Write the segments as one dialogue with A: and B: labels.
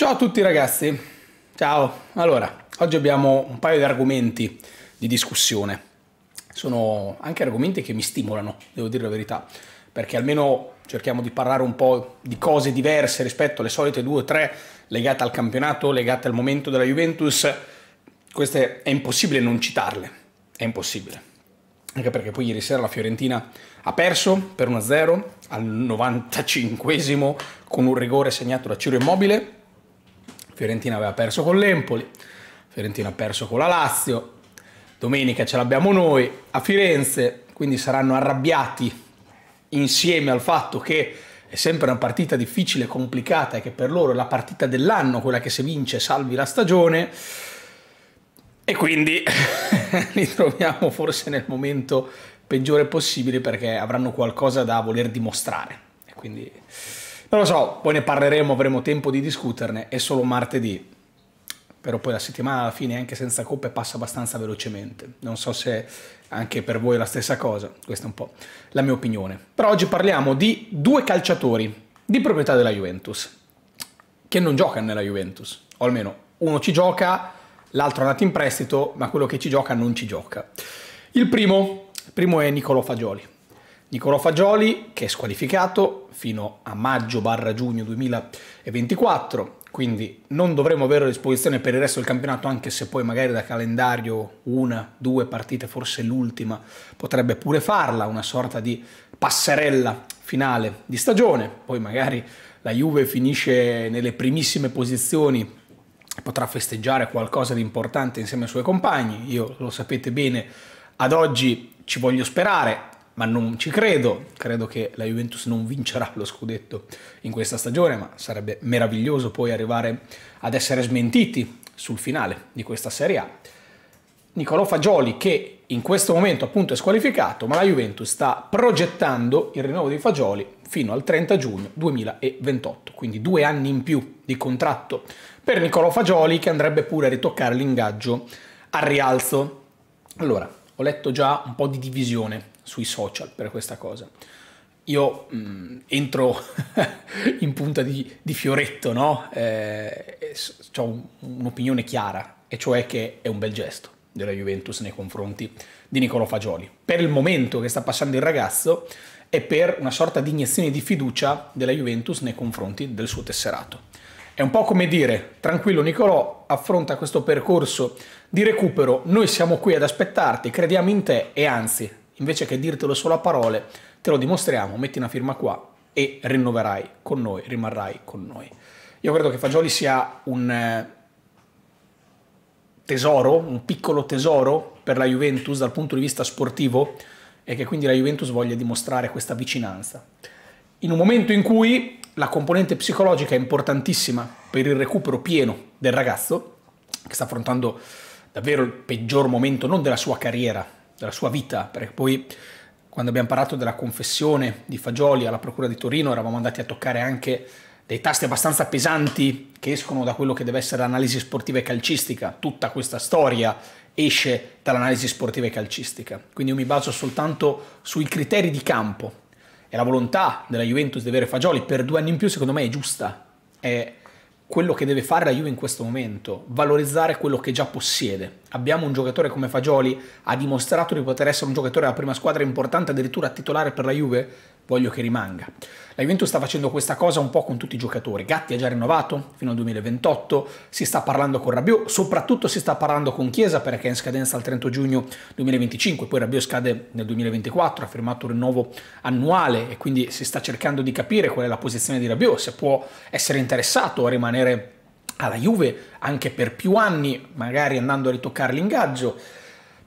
A: Ciao a tutti ragazzi, ciao. Allora, oggi abbiamo un paio di argomenti di discussione. Sono anche argomenti che mi stimolano, devo dire la verità, perché almeno cerchiamo di parlare un po' di cose diverse rispetto alle solite due o tre legate al campionato, legate al momento della Juventus. Queste è impossibile non citarle, è impossibile. Anche perché poi ieri sera la Fiorentina ha perso per 1-0 al 95 con un rigore segnato da Ciro Immobile Fiorentina aveva perso con l'Empoli, Fiorentina ha perso con la Lazio, domenica ce l'abbiamo noi a Firenze, quindi saranno arrabbiati insieme al fatto che è sempre una partita difficile, e complicata e che per loro è la partita dell'anno, quella che se vince salvi la stagione. E quindi li troviamo forse nel momento peggiore possibile perché avranno qualcosa da voler dimostrare. E quindi non lo so, poi ne parleremo, avremo tempo di discuterne, è solo martedì. Però poi la settimana alla fine, anche senza coppe, passa abbastanza velocemente. Non so se anche per voi è la stessa cosa, questa è un po' la mia opinione. Però oggi parliamo di due calciatori di proprietà della Juventus, che non giocano nella Juventus, o almeno uno ci gioca, l'altro è andato in prestito, ma quello che ci gioca non ci gioca. Il primo, il primo è Nicolo Fagioli. Nicolò Fagioli, che è squalificato fino a maggio-giugno 2024, quindi non dovremo averlo a disposizione per il resto del campionato, anche se poi magari da calendario una, due partite, forse l'ultima, potrebbe pure farla, una sorta di passerella finale di stagione, poi magari la Juve finisce nelle primissime posizioni potrà festeggiare qualcosa di importante insieme ai suoi compagni. Io lo sapete bene, ad oggi ci voglio sperare, ma non ci credo, credo che la Juventus non vincerà lo scudetto in questa stagione, ma sarebbe meraviglioso poi arrivare ad essere smentiti sul finale di questa Serie A. Nicolò Fagioli che in questo momento appunto è squalificato, ma la Juventus sta progettando il rinnovo di Fagioli fino al 30 giugno 2028, quindi due anni in più di contratto per Nicolò Fagioli che andrebbe pure a ritoccare l'ingaggio al rialzo. Allora, ho letto già un po' di divisione sui social per questa cosa. Io mh, mm, entro in punta di, di fioretto, no? Eh, ho un, un'opinione chiara, e cioè che è un bel gesto della Juventus nei confronti di Nicolo Fagioli. Per il momento che sta passando il ragazzo e per una sorta di iniezione di fiducia della Juventus nei confronti del suo tesserato. È un po' come dire, tranquillo Nicolò, affronta questo percorso di recupero, noi siamo qui ad aspettarti, crediamo in te e anzi invece che dirtelo solo a parole, te lo dimostriamo, metti una firma qua e rinnoverai con noi, rimarrai con noi. Io credo che Fagioli sia un eh, tesoro, un piccolo tesoro per la Juventus dal punto di vista sportivo e che quindi la Juventus voglia dimostrare questa vicinanza. In un momento in cui la componente psicologica è importantissima per il recupero pieno del ragazzo, che sta affrontando davvero il peggior momento non della sua carriera, della sua vita, perché poi quando abbiamo parlato della confessione di Fagioli alla Procura di Torino eravamo andati a toccare anche dei tasti abbastanza pesanti che escono da quello che deve essere l'analisi sportiva e calcistica, tutta questa storia esce dall'analisi sportiva e calcistica, quindi io mi baso soltanto sui criteri di campo e la volontà della Juventus di avere Fagioli per due anni in più secondo me è giusta, è quello che deve fare la Juve in questo momento, valorizzare quello che già possiede. Abbiamo un giocatore come Fagioli, ha dimostrato di poter essere un giocatore della prima squadra importante, addirittura titolare per la Juve, voglio che rimanga. La Juventus sta facendo questa cosa un po' con tutti i giocatori. Gatti ha già rinnovato fino al 2028, si sta parlando con Rabiot, soprattutto si sta parlando con Chiesa perché è in scadenza al 30 giugno 2025, poi Rabiot scade nel 2024, ha firmato un rinnovo annuale e quindi si sta cercando di capire qual è la posizione di Rabiot, se può essere interessato a rimanere alla Juve anche per più anni, magari andando a ritoccare l'ingaggio,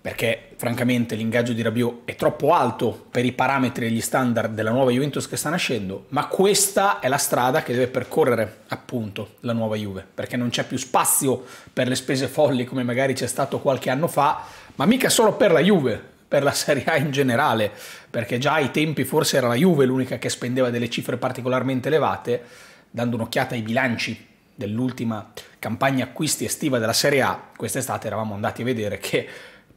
A: perché Francamente l'ingaggio di Rabiot è troppo alto per i parametri e gli standard della nuova Juventus che sta nascendo, ma questa è la strada che deve percorrere appunto la nuova Juve, perché non c'è più spazio per le spese folli come magari c'è stato qualche anno fa, ma mica solo per la Juve, per la Serie A in generale, perché già ai tempi forse era la Juve l'unica che spendeva delle cifre particolarmente elevate, dando un'occhiata ai bilanci dell'ultima campagna acquisti estiva della Serie A, quest'estate eravamo andati a vedere che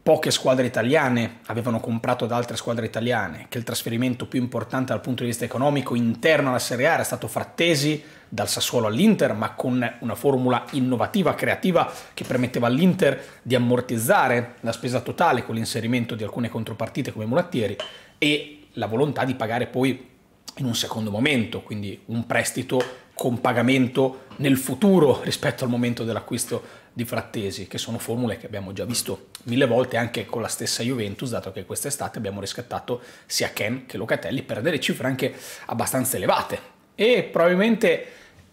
A: poche squadre italiane avevano comprato da altre squadre italiane, che il trasferimento più importante dal punto di vista economico interno alla Serie A era stato Frattesi dal Sassuolo all'Inter, ma con una formula innovativa, creativa, che permetteva all'Inter di ammortizzare la spesa totale con l'inserimento di alcune contropartite come Mulattieri e la volontà di pagare poi in un secondo momento, quindi un prestito con pagamento nel futuro rispetto al momento dell'acquisto di Frattesi, che sono formule che abbiamo già visto mille volte anche con la stessa Juventus, dato che quest'estate abbiamo riscattato sia Ken che Locatelli per delle cifre anche abbastanza elevate e probabilmente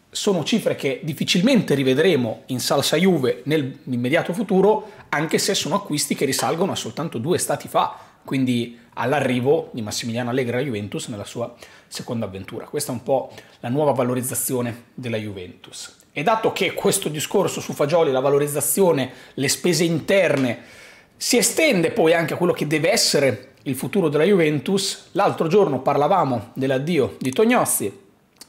A: sono cifre che difficilmente rivedremo in salsa Juve nell'immediato futuro, anche se sono acquisti che risalgono a soltanto due stati fa, quindi all'arrivo di Massimiliano Allegri alla Juventus nella sua seconda avventura. Questa è un po' la nuova valorizzazione della Juventus. E dato che questo discorso su Fagioli, la valorizzazione, le spese interne, si estende poi anche a quello che deve essere il futuro della Juventus, l'altro giorno parlavamo dell'addio di Tognozzi,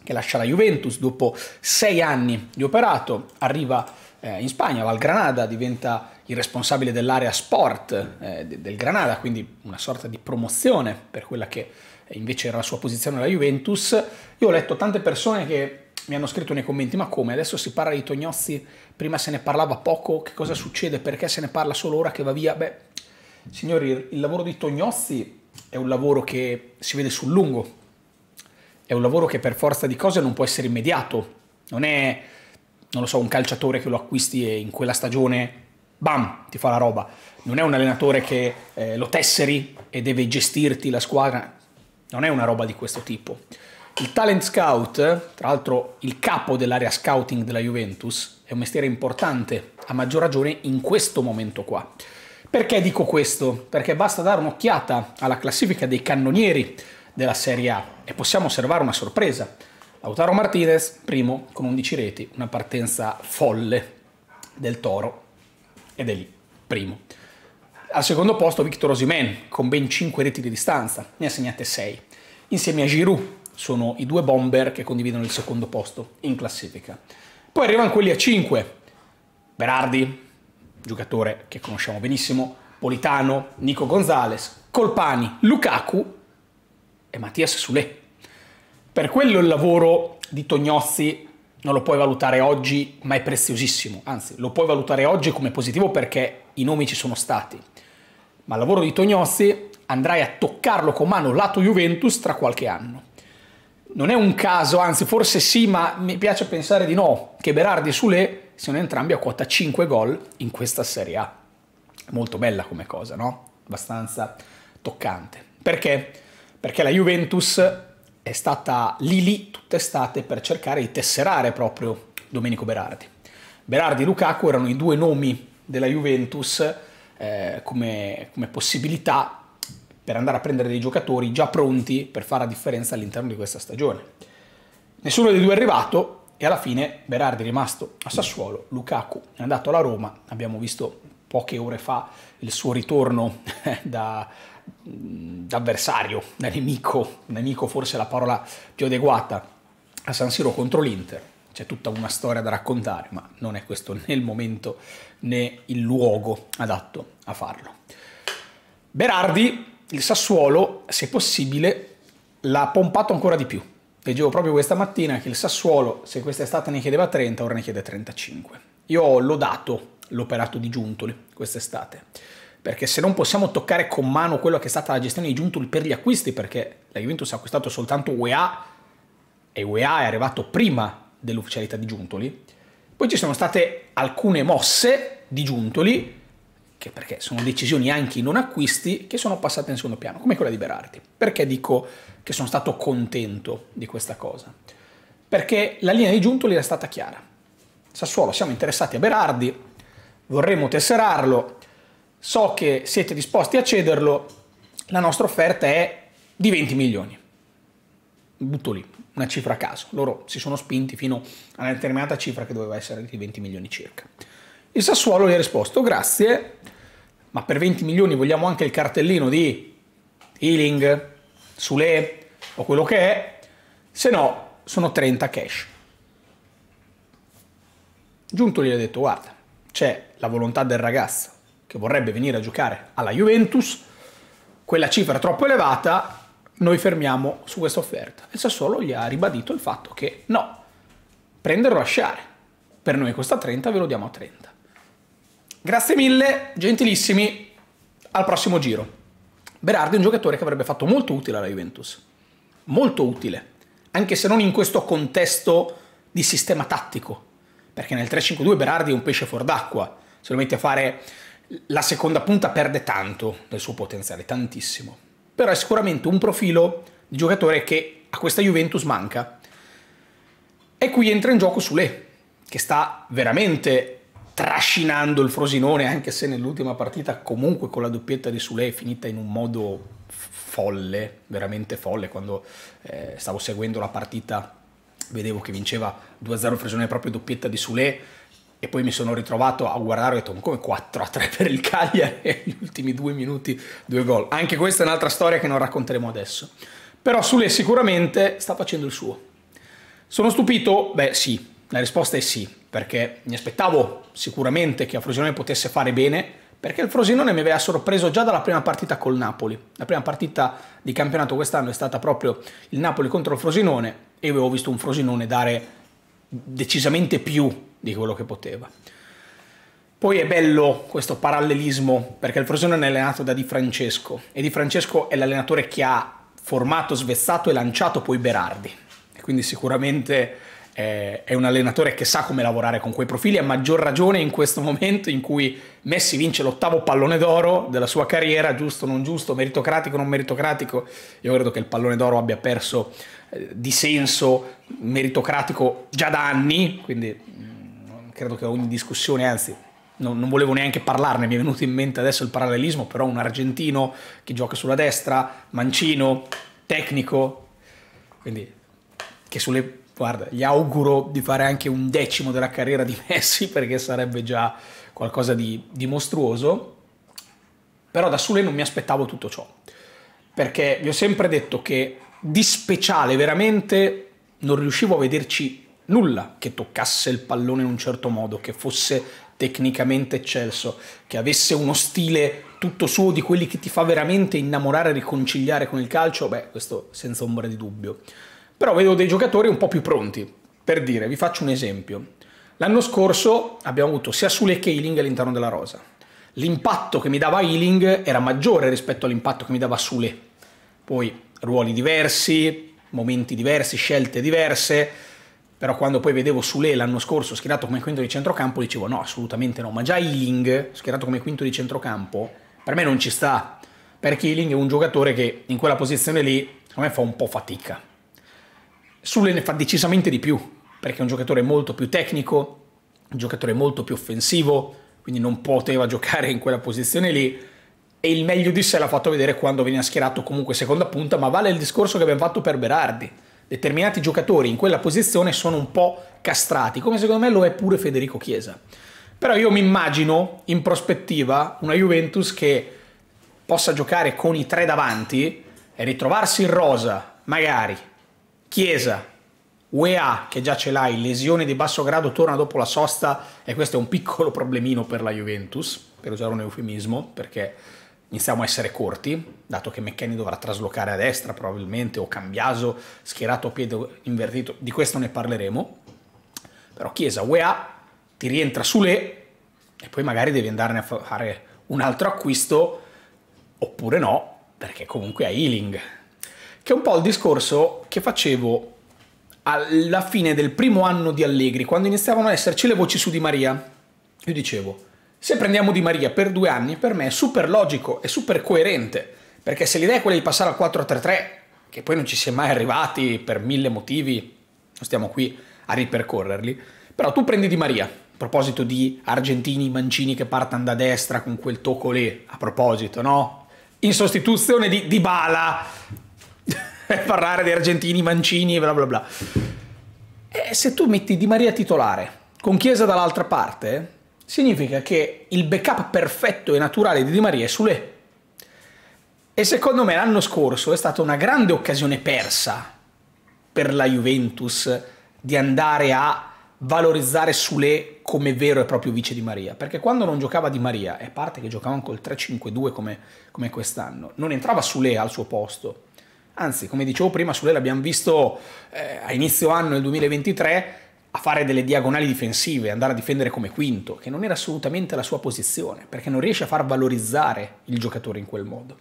A: che lascia la Juventus dopo sei anni di operato, arriva eh, in Spagna, va al Granada, diventa il responsabile dell'area sport eh, del Granada, quindi una sorta di promozione per quella che invece era la sua posizione alla Juventus. Io ho letto tante persone che mi hanno scritto nei commenti ma come adesso si parla di Tognozzi, prima se ne parlava poco, che cosa succede, perché se ne parla solo ora che va via? Beh, signori, il lavoro di Tognozzi è un lavoro che si vede sul lungo, è un lavoro che per forza di cose non può essere immediato, non è, non lo so, un calciatore che lo acquisti e in quella stagione bam, ti fa la roba. Non è un allenatore che eh, lo tesseri e deve gestirti la squadra, non è una roba di questo tipo. Il talent scout, tra l'altro il capo dell'area scouting della Juventus, è un mestiere importante, a maggior ragione in questo momento qua. Perché dico questo? Perché basta dare un'occhiata alla classifica dei cannonieri della Serie A e possiamo osservare una sorpresa. Lautaro Martinez, primo, con 11 reti, una partenza folle del Toro, ed è lì, primo. Al secondo posto Victor Osimen con ben 5 reti di distanza, ne ha segnate 6. Insieme a Giroud sono i due bomber che condividono il secondo posto in classifica. Poi arrivano quelli a 5. Berardi, giocatore che conosciamo benissimo, Politano, Nico Gonzalez, Colpani, Lukaku e Mattias Sule. Per quello il lavoro di Tognozzi non lo puoi valutare oggi, ma è preziosissimo. Anzi, lo puoi valutare oggi come positivo perché i nomi ci sono stati. Ma il lavoro di Tognozzi andrai a toccarlo con mano lato Juventus tra qualche anno. Non è un caso, anzi forse sì, ma mi piace pensare di no, che Berardi e Sule siano entrambi a quota 5 gol in questa Serie A. Molto bella come cosa, no? Abbastanza toccante. Perché? Perché la Juventus è stata lì lì tutta estate per cercare di tesserare proprio Domenico Berardi. Berardi e Lukaku erano i due nomi della Juventus eh, come, come possibilità per andare a prendere dei giocatori già pronti per fare la differenza all'interno di questa stagione. Nessuno dei due è arrivato e alla fine Berardi è rimasto a Sassuolo, Lukaku è andato alla Roma, abbiamo visto poche ore fa il suo ritorno da, d'avversario, da nemico, nemico forse è la parola più adeguata, a San Siro contro l'Inter. C'è tutta una storia da raccontare, ma non è questo né il momento né il luogo adatto a farlo. Berardi, il Sassuolo, se possibile, l'ha pompato ancora di più. Leggevo proprio questa mattina che il Sassuolo, se quest'estate ne chiedeva 30, ora ne chiede 35. Io ho lodato l'operato di Giuntoli quest'estate perché se non possiamo toccare con mano quello che è stata la gestione di Giuntoli per gli acquisti, perché la Juventus ha acquistato soltanto UEA e UEA è arrivato prima dell'ufficialità di Giuntoli, poi ci sono state alcune mosse di Giuntoli, che perché sono decisioni anche in non acquisti, che sono passate in secondo piano, come quella di Berardi. Perché dico che sono stato contento di questa cosa? Perché la linea di Giuntoli era stata chiara. Sassuolo, siamo interessati a Berardi, vorremmo tesserarlo, so che siete disposti a cederlo, la nostra offerta è di 20 milioni. Butto lì una cifra a caso, loro si sono spinti fino a una determinata cifra che doveva essere di 20 milioni circa. Il Sassuolo gli ha risposto grazie, ma per 20 milioni vogliamo anche il cartellino di Healing, Sule o quello che è, se no sono 30 cash. Giunto gli ha detto guarda, c'è la volontà del ragazzo, che vorrebbe venire a giocare alla Juventus, quella cifra troppo elevata, noi fermiamo su questa offerta. E Sassuolo gli ha ribadito il fatto che no, prenderlo o lasciare. Per noi costa 30, ve lo diamo a 30. Grazie mille, gentilissimi, al prossimo giro. Berardi è un giocatore che avrebbe fatto molto utile alla Juventus. Molto utile. Anche se non in questo contesto di sistema tattico. Perché nel 3-5-2 Berardi è un pesce fuor d'acqua. Se lo metti a fare la seconda punta perde tanto del suo potenziale, tantissimo. Però è sicuramente un profilo di giocatore che a questa Juventus manca. E qui entra in gioco Sule, che sta veramente trascinando il Frosinone, anche se nell'ultima partita comunque con la doppietta di Sule è finita in un modo folle, veramente folle, quando eh, stavo seguendo la partita vedevo che vinceva 2-0 Frosinone proprio doppietta di Sule, e poi mi sono ritrovato a guardare e ho detto come 4 a 3 per il Cagliari e gli ultimi due minuti due gol anche questa è un'altra storia che non racconteremo adesso però Sule sicuramente sta facendo il suo sono stupito? beh sì la risposta è sì perché mi aspettavo sicuramente che a Frosinone potesse fare bene perché il Frosinone mi aveva sorpreso già dalla prima partita col Napoli la prima partita di campionato quest'anno è stata proprio il Napoli contro il Frosinone e avevo visto un Frosinone dare decisamente più di quello che poteva. Poi è bello questo parallelismo perché il Frosinone è allenato da Di Francesco e Di Francesco è l'allenatore che ha formato, svezzato e lanciato poi Berardi. E quindi sicuramente eh, è un allenatore che sa come lavorare con quei profili, a maggior ragione in questo momento in cui Messi vince l'ottavo pallone d'oro della sua carriera, giusto o non giusto, meritocratico o non meritocratico, io credo che il pallone d'oro abbia perso eh, di senso meritocratico già da anni, quindi credo che ogni discussione, anzi non, non, volevo neanche parlarne, mi è venuto in mente adesso il parallelismo, però un argentino che gioca sulla destra, mancino, tecnico, quindi che sulle... Guarda, gli auguro di fare anche un decimo della carriera di Messi perché sarebbe già qualcosa di, di mostruoso, però da sole non mi aspettavo tutto ciò, perché vi ho sempre detto che di speciale veramente non riuscivo a vederci nulla che toccasse il pallone in un certo modo, che fosse tecnicamente eccelso, che avesse uno stile tutto suo di quelli che ti fa veramente innamorare e riconciliare con il calcio, beh, questo senza ombra di dubbio. Però vedo dei giocatori un po' più pronti. Per dire, vi faccio un esempio. L'anno scorso abbiamo avuto sia Sule che Ealing all'interno della rosa. L'impatto che mi dava Ealing era maggiore rispetto all'impatto che mi dava Sule. Poi ruoli diversi, momenti diversi, scelte diverse però quando poi vedevo Sule l'anno scorso schierato come quinto di centrocampo dicevo no, assolutamente no, ma già Ealing schierato come quinto di centrocampo per me non ci sta, perché Ealing è un giocatore che in quella posizione lì a me fa un po' fatica. Sule ne fa decisamente di più, perché è un giocatore molto più tecnico, un giocatore molto più offensivo, quindi non poteva giocare in quella posizione lì e il meglio di sé l'ha fatto vedere quando veniva schierato comunque seconda punta, ma vale il discorso che abbiamo fatto per Berardi determinati giocatori in quella posizione sono un po' castrati, come secondo me lo è pure Federico Chiesa. Però io mi immagino in prospettiva una Juventus che possa giocare con i tre davanti e ritrovarsi in rosa, magari Chiesa, UEA che già ce l'hai, lesione di basso grado torna dopo la sosta e questo è un piccolo problemino per la Juventus, per usare un eufemismo, perché iniziamo a essere corti, dato che McKenny dovrà traslocare a destra probabilmente, o Cambiaso schierato a piede invertito, di questo ne parleremo. Però Chiesa, UEA, ti rientra su Le e poi magari devi andarne a fare un altro acquisto, oppure no, perché comunque hai Healing. Che è un po' il discorso che facevo alla fine del primo anno di Allegri, quando iniziavano ad esserci le voci su Di Maria. Io dicevo, se prendiamo Di Maria per due anni, per me è super logico e super coerente, perché se l'idea è quella di passare al 4-3-3, che poi non ci si è mai arrivati per mille motivi, non stiamo qui a ripercorrerli, però tu prendi Di Maria, a proposito di argentini, mancini che partano da destra con quel tocco lì, a proposito, no? In sostituzione di Dybala, parlare di argentini, mancini, bla bla bla. E se tu metti Di Maria titolare, con Chiesa dall'altra parte, significa che il backup perfetto e naturale di Di Maria è Sule. E secondo me l'anno scorso è stata una grande occasione persa per la Juventus di andare a valorizzare Sule come vero e proprio vice di Maria. Perché quando non giocava di Maria, e a parte che giocavano col 3-5-2 come, come quest'anno, non entrava Sule al suo posto. Anzi, come dicevo prima, Sule l'abbiamo visto eh, a inizio anno nel 2023 a fare delle diagonali difensive, andare a difendere come quinto, che non era assolutamente la sua posizione, perché non riesce a far valorizzare il giocatore in quel modo.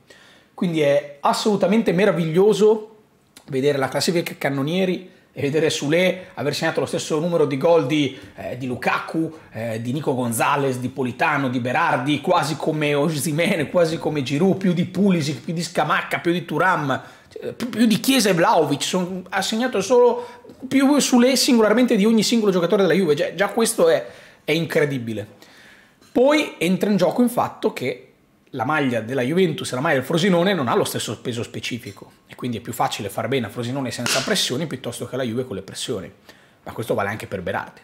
A: Quindi è assolutamente meraviglioso vedere la classifica cannonieri e vedere Sule aver segnato lo stesso numero di gol di, eh, di Lukaku, eh, di Nico Gonzalez, di Politano, di Berardi, quasi come Osimene, quasi come Giroud, più di Pulisic, più di Scamacca, più di Turam, più di Chiesa e Vlaovic, ha segnato solo più sulle singolarmente di ogni singolo giocatore della Juve, già, già questo è, è, incredibile. Poi entra in gioco il fatto che la maglia della Juventus e la maglia del Frosinone non ha lo stesso peso specifico e quindi è più facile far bene a Frosinone senza pressioni piuttosto che alla Juve con le pressioni, ma questo vale anche per Berardi,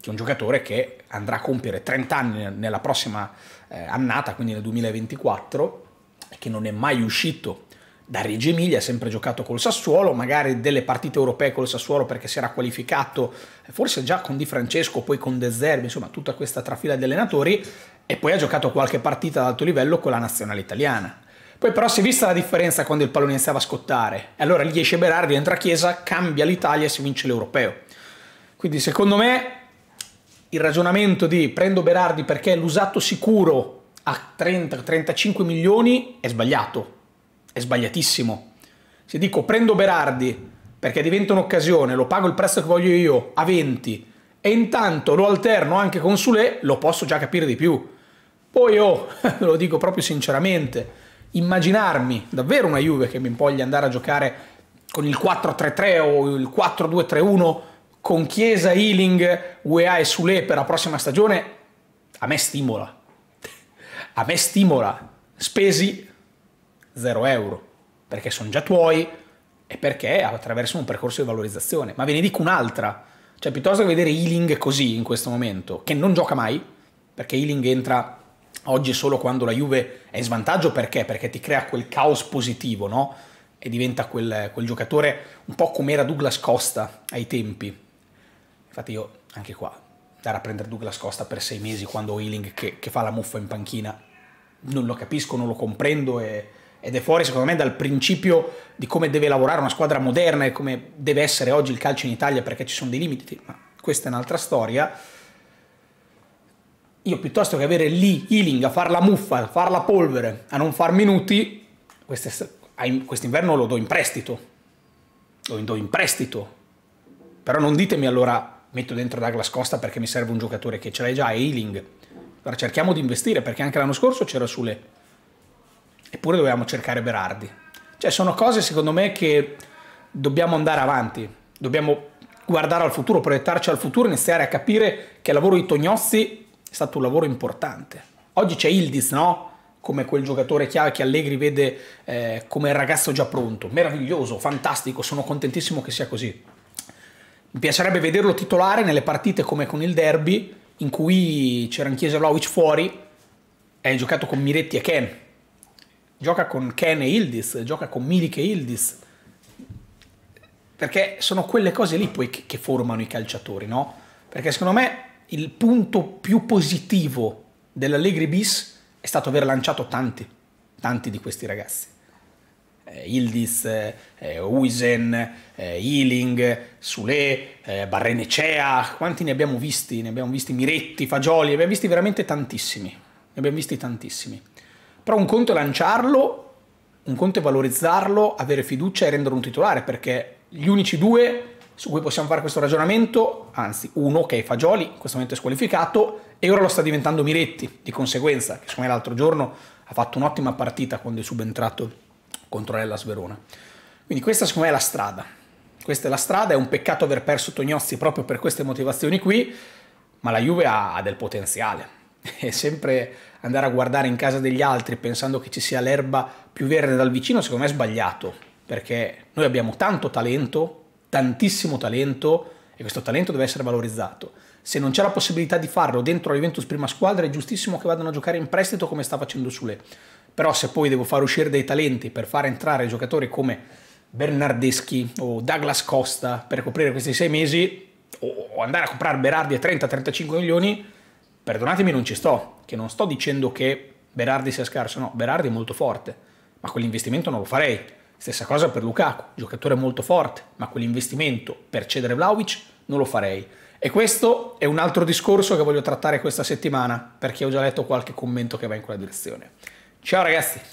A: che è un giocatore che andrà a compiere 30 anni nella prossima eh, annata, quindi nel 2024, e che non è mai uscito da Reggio Emilia, ha sempre giocato col Sassuolo, magari delle partite europee col Sassuolo perché si era qualificato forse già con Di Francesco, poi con De Zerbi, insomma tutta questa trafila di allenatori e poi ha giocato qualche partita ad alto livello con la nazionale italiana. Poi però si è vista la differenza quando il pallone iniziava a scottare e allora gli esce Berardi, entra a Chiesa, cambia l'Italia e si vince l'Europeo. Quindi secondo me il ragionamento di prendo Berardi perché è l'usato sicuro a 30-35 milioni è sbagliato è sbagliatissimo. Se dico prendo Berardi perché diventa un'occasione, lo pago il prezzo che voglio io a 20 e intanto lo alterno anche con Sule, lo posso già capire di più. Poi oh, ve lo dico proprio sinceramente, immaginarmi davvero una Juve che mi voglia andare a giocare con il 4-3-3 o il 4-2-3-1 con Chiesa, Healing, UEA e Sule per la prossima stagione, a me stimola. A me stimola. Spesi 0 euro, perché sono già tuoi e perché attraversano un percorso di valorizzazione. Ma ve ne dico un'altra, cioè piuttosto che vedere Ealing così in questo momento, che non gioca mai, perché Ealing entra oggi solo quando la Juve è in svantaggio, perché? Perché ti crea quel caos positivo, no? E diventa quel, quel giocatore un po' come era Douglas Costa ai tempi. Infatti io, anche qua, andare a prendere Douglas Costa per sei mesi quando ho Ealing che, che fa la muffa in panchina, non lo capisco, non lo comprendo e ed è fuori secondo me dal principio di come deve lavorare una squadra moderna e come deve essere oggi il calcio in Italia perché ci sono dei limiti, ma questa è un'altra storia. Io piuttosto che avere lì Healing a far la muffa, a far la polvere, a non far minuti, quest'inverno lo do in prestito. Lo do in prestito. Però non ditemi allora metto dentro Douglas Costa perché mi serve un giocatore che ce l'hai già, è Healing. Allora cerchiamo di investire perché anche l'anno scorso c'era sulle eppure dovevamo cercare Berardi. Cioè sono cose secondo me che dobbiamo andare avanti, dobbiamo guardare al futuro, proiettarci al futuro, iniziare a capire che il lavoro di Tognozzi è stato un lavoro importante. Oggi c'è Ildiz, no? Come quel giocatore chiave che Allegri vede eh, come il ragazzo già pronto. Meraviglioso, fantastico, sono contentissimo che sia così. Mi piacerebbe vederlo titolare nelle partite come con il derby, in cui c'era anche Chiesa Vlaovic fuori, e hai giocato con Miretti e Ken gioca con Ken e Hildis, gioca con Milik e Hildis, perché sono quelle cose lì poi che, che formano i calciatori, no? Perché secondo me il punto più positivo dell'Allegri bis è stato aver lanciato tanti, tanti di questi ragazzi. Eh, Ildis, eh, Uisen, eh, Ealing, eh, Sule, eh, Barrenecea, quanti ne abbiamo visti? Ne abbiamo visti Miretti, Fagioli, ne abbiamo visti veramente tantissimi. Ne abbiamo visti tantissimi. Però un conto è lanciarlo, un conto è valorizzarlo, avere fiducia e renderlo un titolare, perché gli unici due su cui possiamo fare questo ragionamento, anzi uno che è Fagioli, in questo momento è squalificato, e ora lo sta diventando Miretti, di conseguenza, che secondo me l'altro giorno ha fatto un'ottima partita quando è subentrato contro l'Ellas Verona. Quindi questa secondo me è la strada. Questa è la strada, è un peccato aver perso Tognozzi proprio per queste motivazioni qui, ma la Juve ha, ha del potenziale. È sempre andare a guardare in casa degli altri pensando che ci sia l'erba più verde dal vicino, secondo me è sbagliato, perché noi abbiamo tanto talento, tantissimo talento, e questo talento deve essere valorizzato. Se non c'è la possibilità di farlo dentro la Juventus prima squadra, è giustissimo che vadano a giocare in prestito come sta facendo Sule. Però se poi devo far uscire dei talenti per far entrare giocatori come Bernardeschi o Douglas Costa per coprire questi sei mesi, o andare a comprare Berardi a 30-35 milioni, Perdonatemi, non ci sto, che non sto dicendo che Berardi sia scarso, no, Berardi è molto forte, ma quell'investimento non lo farei. Stessa cosa per Lukaku, giocatore molto forte, ma quell'investimento per cedere Vlaovic non lo farei. E questo è un altro discorso che voglio trattare questa settimana, perché ho già letto qualche commento che va in quella direzione. Ciao ragazzi!